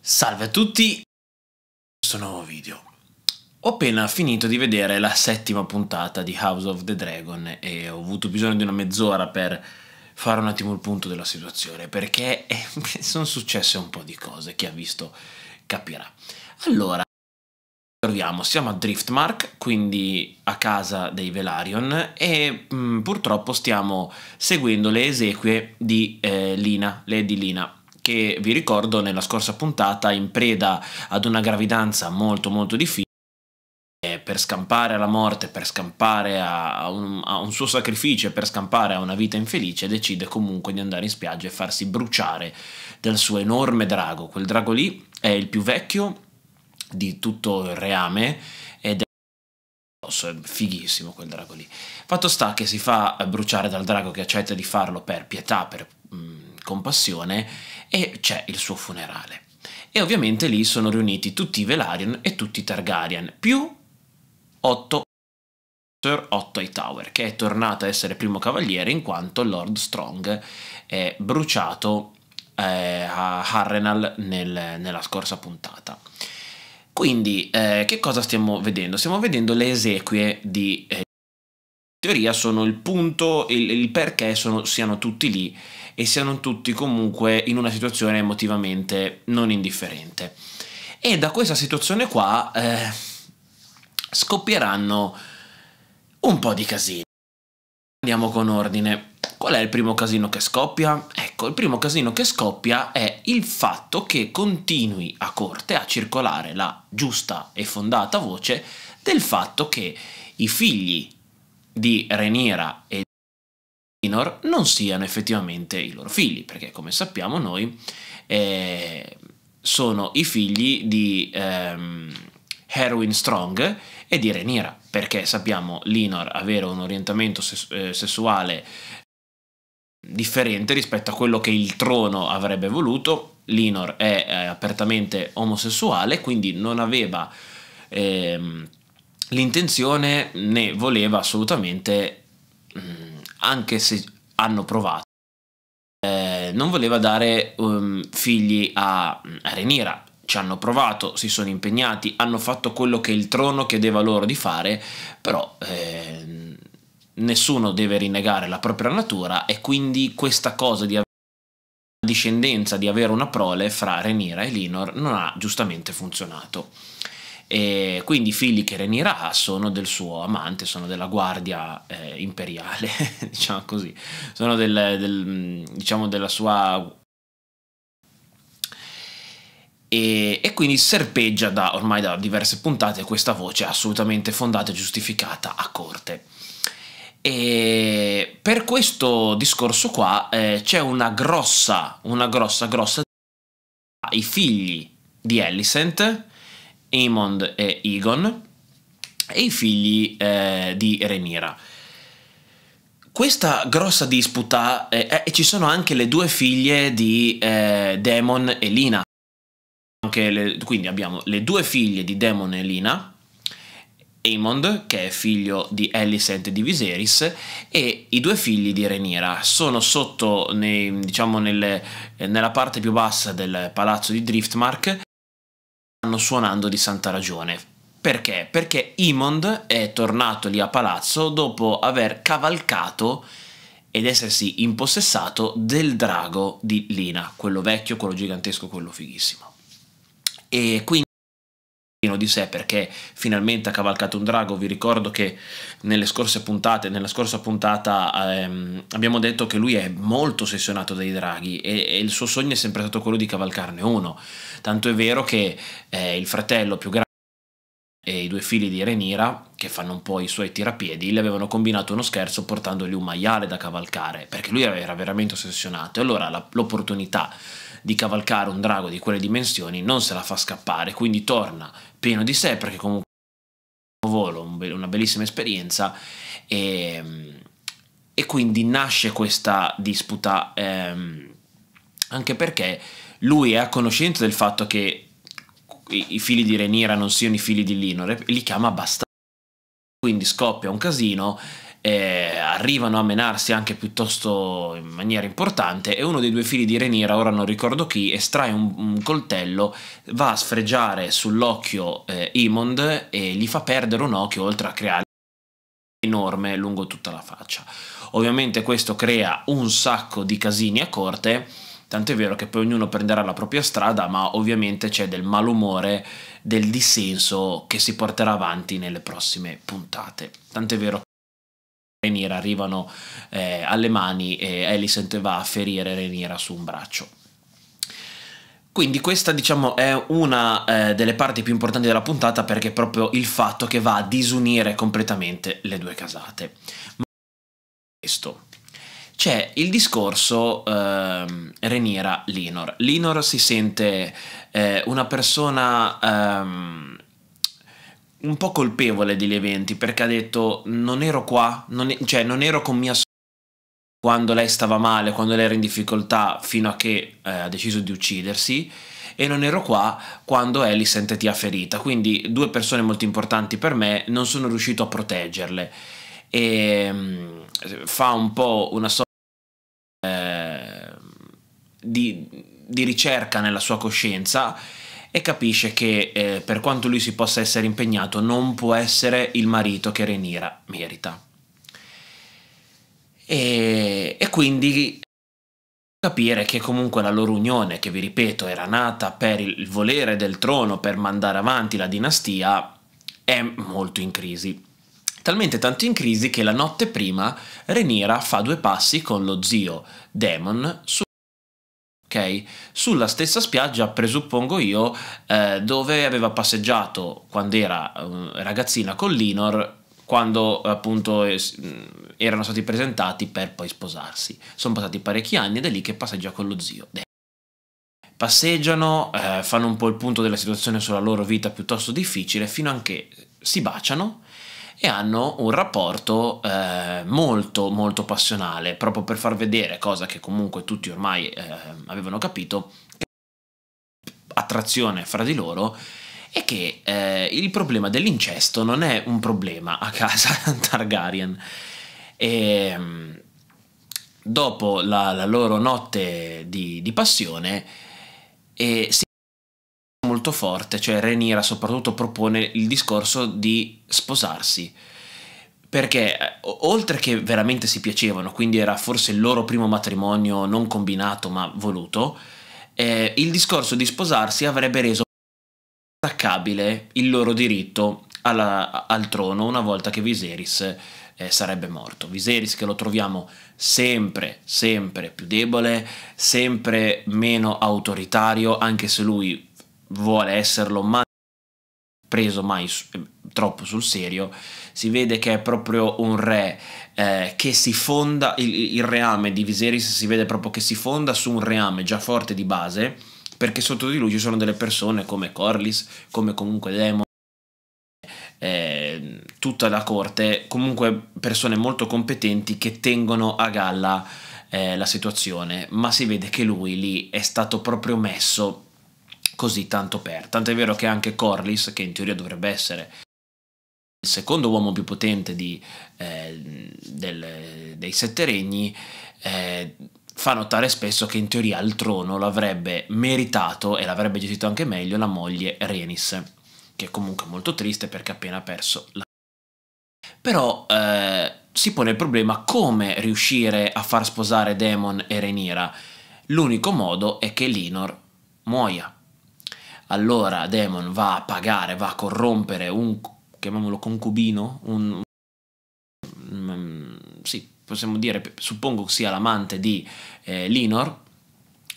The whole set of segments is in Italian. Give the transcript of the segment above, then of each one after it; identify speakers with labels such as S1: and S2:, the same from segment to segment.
S1: Salve a tutti, questo nuovo video. Ho appena finito di vedere la settima puntata di House of the Dragon e ho avuto bisogno di una mezz'ora per fare un attimo il punto della situazione perché sono successe un po' di cose, chi ha visto capirà. Allora, Troviamo, siamo a Driftmark, quindi a casa dei Velarion e mh, mm, purtroppo stiamo seguendo le esequie di eh, Lina, Lady Lina che vi ricordo nella scorsa puntata in preda ad una gravidanza molto molto difficile eh, per scampare alla morte, per scampare a un, a un, suo sacrificio, per scampare a una vita infelice, decide comunque di andare in spiaggia e farsi bruciare dal suo enorme drago. Quel drago lì è il più vecchio di tutto il reame ed è fighissimo quel drago lì. Fatto sta che si fa bruciare dal drago che accetta di farlo per pietà, per mh, mm, compassione e c'è il suo funerale. E ovviamente lì sono riuniti tutti i Velaryon e tutti i Targaryen, più 8 Sir Otto Hightower, che è tornato a essere primo cavaliere in quanto Lord Strong è bruciato eh, a Harrenal nel, nella scorsa puntata. Quindi, eh, che cosa stiamo vedendo? Stiamo vedendo le esequie di... Eh, in teoria sono il punto, il, il perché sono, siano tutti lì e siano tutti comunque in una situazione emotivamente non indifferente. E da questa situazione qua eh, scoppieranno un po' di casini. Andiamo con ordine. Qual è il primo casino che scoppia? Ecco, il primo casino che scoppia è il fatto che continui a corte a circolare la giusta e fondata voce del fatto che i figli di Reniera e minor non siano effettivamente i loro figli, perché come sappiamo noi eh, sono i figli di ehm, Herwin Strong e di Renira, perché sappiamo Linor avere un orientamento ses eh, sessuale differente rispetto a quello che il trono avrebbe voluto. Linor è eh, apertamente omosessuale, quindi non aveva ehm, l'intenzione né voleva assolutamente... Mm, anche se hanno provato, eh, non voleva dare um, figli a, a Renira. Ci hanno provato, si sono impegnati, hanno fatto quello che il trono chiedeva loro di fare, però eh, nessuno deve rinnegare la propria natura e quindi questa cosa di avere una discendenza, di avere una prole fra Renira e Linor non ha giustamente funzionato. E quindi i figli che renirà sono del suo amante, sono della guardia eh, imperiale, diciamo così, sono del, del, mm, diciamo della sua... E, e, quindi serpeggia da, ormai da diverse puntate questa voce assolutamente fondata e giustificata a corte. E per questo discorso qua eh, c'è una grossa, una grossa, grossa... I figli di Alicent Amond e Egon, e i figli eh, di Renira. Questa grossa disputa, eh, e eh, ci sono anche le due figlie di eh, Demon e Lina. Le, quindi abbiamo le due figlie di Demon e Lina, Aemond, che è figlio di Alicent e di Viserys, e i due figli di Renira. Sono sotto, nei, diciamo, nelle, nella parte più bassa del palazzo di Driftmark suonando di santa ragione. Perché? Perché Imond è tornato lì a palazzo dopo aver cavalcato ed essersi impossessato del drago di Lina, quello vecchio, quello gigantesco, quello fighissimo. E quindi di sé perché finalmente ha cavalcato un drago. Vi ricordo che nelle scorse puntate, nella scorsa puntata ehm, abbiamo detto che lui è molto ossessionato dai draghi e, e, il suo sogno è sempre stato quello di cavalcarne uno. Tanto è vero che eh, il fratello più grande e i due figli di Renira, che fanno un po' i suoi tirapiedi, gli avevano combinato uno scherzo portandogli un maiale da cavalcare, perché lui era veramente ossessionato. E allora l'opportunità di cavalcare un drago di quelle dimensioni non se la fa scappare, quindi torna pieno di sé perché comunque un volo, una bellissima esperienza e, ehm, e quindi nasce questa disputa ehm, anche perché lui è a conoscenza del fatto che i figli di Renira non siano i figli di Linor li chiama bastardi. Quindi scoppia un casino eh, arrivano a menarsi anche piuttosto in maniera importante e uno dei due figli di Renira, ora non ricordo chi, estrae un, un coltello, va a sfregiare sull'occhio eh, Imond e gli fa perdere un occhio oltre a creare enorme lungo tutta la faccia. Ovviamente questo crea un sacco di casini a corte, tanto è vero che poi ognuno prenderà la propria strada, ma ovviamente c'è del malumore, del dissenso che si porterà avanti nelle prossime puntate. Tanto è vero Renira arrivano eh, alle mani e Alicent va a ferire Renira su un braccio. Quindi questa diciamo è una eh, delle parti più importanti della puntata perché è proprio il fatto che va a disunire completamente le due casate. Ma questo c'è il discorso eh, Reniera-Linor. Linor si sente eh, una persona ehm, un po' colpevole degli eventi perché ha detto non ero qua, non cioè non ero con mia sorella quando lei stava male, quando lei era in difficoltà fino a che eh, ha deciso di uccidersi e non ero qua quando Ellie sente Tia ferita, quindi due persone molto importanti per me non sono riuscito a proteggerle e ehm, mh, fa un po' una sorta eh, di, di ricerca nella sua coscienza e capisce che eh, per quanto lui si possa essere impegnato non può essere il marito che Renira merita. E, e quindi capire che comunque la loro unione, che vi ripeto era nata per il volere del trono, per mandare avanti la dinastia, è molto in crisi. Talmente tanto in crisi che la notte prima Renira fa due passi con lo zio Demon su Okay? Sulla stessa spiaggia, presuppongo io, eh, dove aveva passeggiato quando era eh, ragazzina con Linor, quando appunto mm, erano stati presentati per poi sposarsi. Sono passati parecchi anni ed è lì che passeggia con lo zio. Passeggiano, eh, fanno un po' il punto della situazione sulla loro vita piuttosto difficile, fino a che si baciano e hanno un rapporto eh, molto molto passionale, proprio per far vedere, cosa che comunque tutti ormai eh, avevano capito, attrazione fra di loro e che eh, il problema dell'incesto non è un problema a casa Targaryen. E, ehm, dopo la, la, loro notte di, di passione, eh, si molto forte, cioè Renira soprattutto propone il discorso di sposarsi, perché eh, oltre che veramente si piacevano, quindi era forse il loro primo matrimonio non combinato ma voluto, eh, il discorso di sposarsi avrebbe reso attaccabile il loro diritto alla, al trono una volta che Viserys eh, sarebbe morto. Viserys che lo troviamo sempre, sempre più debole, sempre meno autoritario, anche se lui vuole esserlo, ma preso mai eh, troppo sul serio, si vede che è proprio un re eh, che si fonda, il, il, reame di Viserys si vede proprio che si fonda su un reame già forte di base, perché sotto di lui ci sono delle persone come Corlys, come comunque Demon, eh, tutta la corte, comunque persone molto competenti che tengono a galla eh, la situazione, ma si vede che lui lì è stato proprio messo così tanto per. Tant'è vero che anche Corliss, che in teoria dovrebbe essere il secondo uomo più potente di, eh, del, dei Sette Regni, eh, fa notare spesso che in teoria il trono l'avrebbe meritato e l'avrebbe gestito anche meglio la moglie Renis, che è comunque molto triste perché ha appena perso la... Però eh, si pone il problema come riuscire a far sposare Daemon e Renira. L'unico modo è che Linor muoia allora Demon va a pagare, va a corrompere un, chiamiamolo concubino, un, mm, sì, possiamo dire, suppongo sia l'amante di eh, Linor,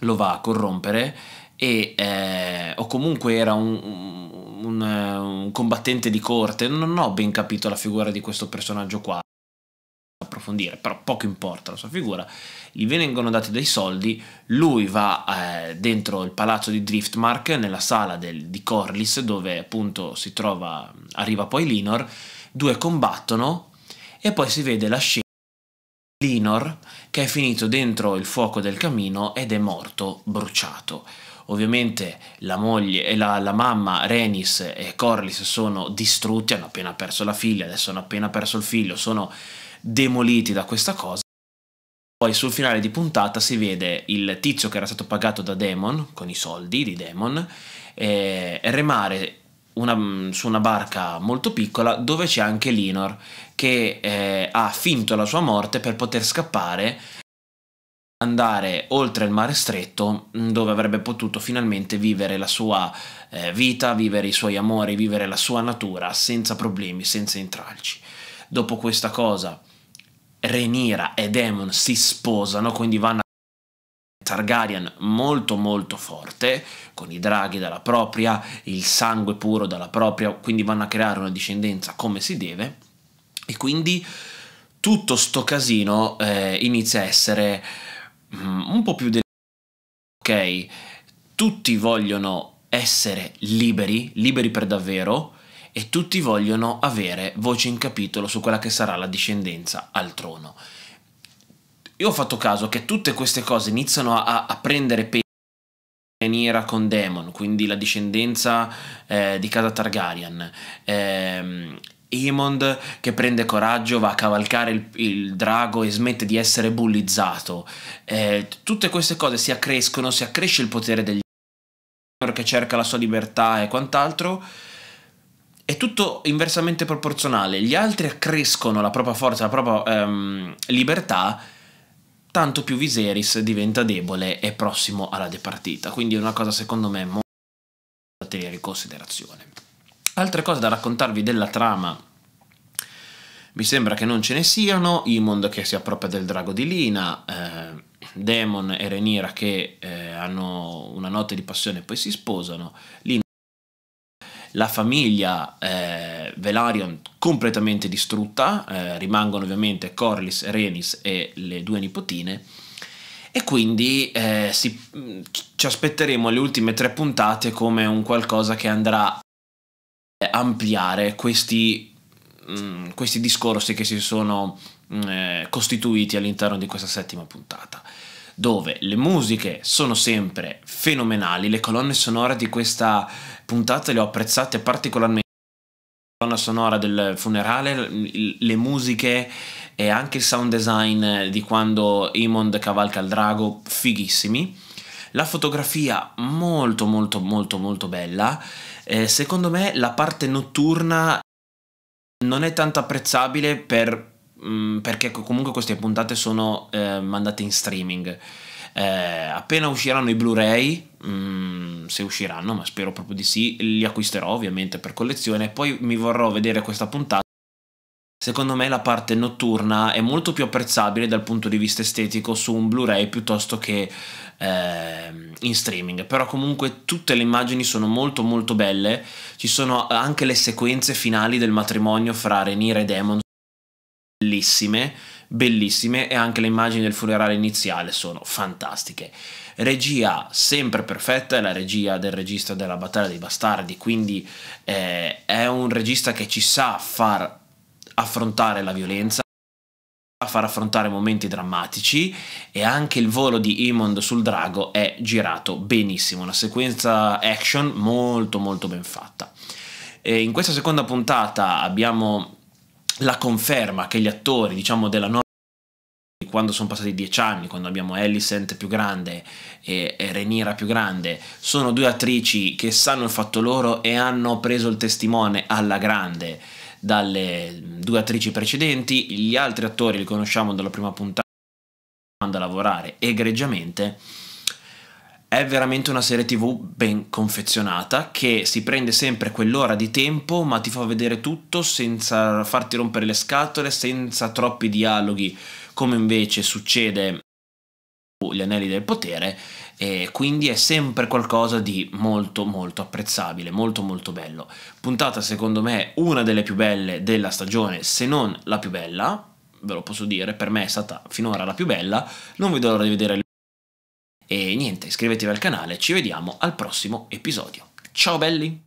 S1: lo va a corrompere e, eh, o comunque era un, un, un, eh, un, combattente di corte, non ho ben capito la figura di questo personaggio qua approfondire, però poco importa la sua figura, gli vengono dati dei soldi, lui va eh, dentro il palazzo di Driftmark, nella sala del, di Corliss, dove appunto si trova, arriva poi Linor, due combattono e poi si vede la scena di Linor che è finito dentro il fuoco del camino ed è morto, bruciato. Ovviamente la moglie e la, la, mamma Renis e Corliss sono distrutti, hanno appena perso la figlia, adesso hanno appena perso il figlio, sono demoliti da questa cosa. Poi sul finale di puntata si vede il tizio che era stato pagato da Demon, con i soldi di Demon, eh, remare una, su una barca molto piccola dove c'è anche Linor che eh, ha finto la sua morte per poter scappare andare oltre il mare stretto dove avrebbe potuto finalmente vivere la sua eh, vita, vivere i suoi amori, vivere la sua natura senza problemi, senza intralci. Dopo questa cosa Renira e Daemon si sposano, quindi vanno a Targaryen molto molto forte, con i draghi dalla propria, il sangue puro dalla propria, quindi vanno a creare una discendenza come si deve, e quindi tutto sto casino eh, inizia a essere mm, un po' più delicato, ok? Tutti vogliono essere liberi, liberi per davvero, e tutti vogliono avere voce in capitolo su quella che sarà la discendenza al trono. Io ho fatto caso che tutte queste cose iniziano a, a prendere peso maniera con Demon, quindi la discendenza eh, di casa Targaryen. Eh, Emond che prende coraggio, va a cavalcare il, il drago e smette di essere bullizzato. Eh, tutte queste cose si accrescono, si accresce il potere degli che cerca la sua libertà e quant'altro è tutto inversamente proporzionale. Gli altri accrescono la propria forza, la propria ehm, libertà, tanto più Viserys diventa debole e prossimo alla departita. Quindi è una cosa secondo me molto da tenere in considerazione. Altre cose da raccontarvi della trama mi sembra che non ce ne siano. Imond che si appropria del drago di Lina, eh, Demon e Renira che eh, hanno una notte di passione e poi si sposano. Lina la famiglia eh, Velaryon completamente distrutta, eh, rimangono ovviamente Corlys, Renis e le due nipotine, e quindi eh, si, ci aspetteremo le ultime tre puntate come un qualcosa che andrà a ampliare questi, mh, mm, questi discorsi che si sono mh, mm, eh, costituiti all'interno di questa settima puntata dove le musiche sono sempre fenomenali, le colonne sonore di questa puntata le ho apprezzate particolarmente la colonna sonora del funerale, le musiche e anche il sound design di quando Imond cavalca il drago, fighissimi. La fotografia molto molto molto molto bella. Eh, secondo me la parte notturna non è tanto apprezzabile per Mm, perché comunque queste puntate sono eh, mandate in streaming. Eh, appena usciranno i Blu-ray, mh, mm, se usciranno, ma spero proprio di sì, li acquisterò ovviamente per collezione. Poi mi vorrò vedere questa puntata. Secondo me la parte notturna è molto più apprezzabile dal punto di vista estetico su un Blu-ray piuttosto che ehm, in streaming, però comunque tutte le immagini sono molto molto belle, ci sono anche le sequenze finali del matrimonio fra Renire e Demon bellissime, bellissime e anche le immagini del funerale iniziale sono fantastiche. Regia sempre perfetta, è la regia del regista della Battaglia dei Bastardi, quindi eh, è un regista che ci sa far affrontare la violenza, a far affrontare momenti drammatici e anche il volo di Imond sul drago è girato benissimo, una sequenza action molto molto ben fatta. E in questa seconda puntata abbiamo la conferma che gli attori, diciamo, della norma quando sono passati dieci anni, quando abbiamo Alicent più grande e Renira più grande, sono due attrici che sanno il fatto loro e hanno preso il testimone alla grande dalle due attrici precedenti, gli altri attori li conosciamo dalla prima puntata, vanno a lavorare egregiamente è veramente una serie tv ben confezionata che si prende sempre quell'ora di tempo ma ti fa vedere tutto senza farti rompere le scatole, senza troppi dialoghi come invece succede gli anelli del potere e quindi è sempre qualcosa di molto molto apprezzabile, molto molto bello. Puntata secondo me una delle più belle della stagione, se non la più bella, ve lo posso dire, per me è stata finora la più bella, non vedo l'ora di vedere e niente, iscrivetevi al canale, ci vediamo al prossimo episodio. Ciao belli!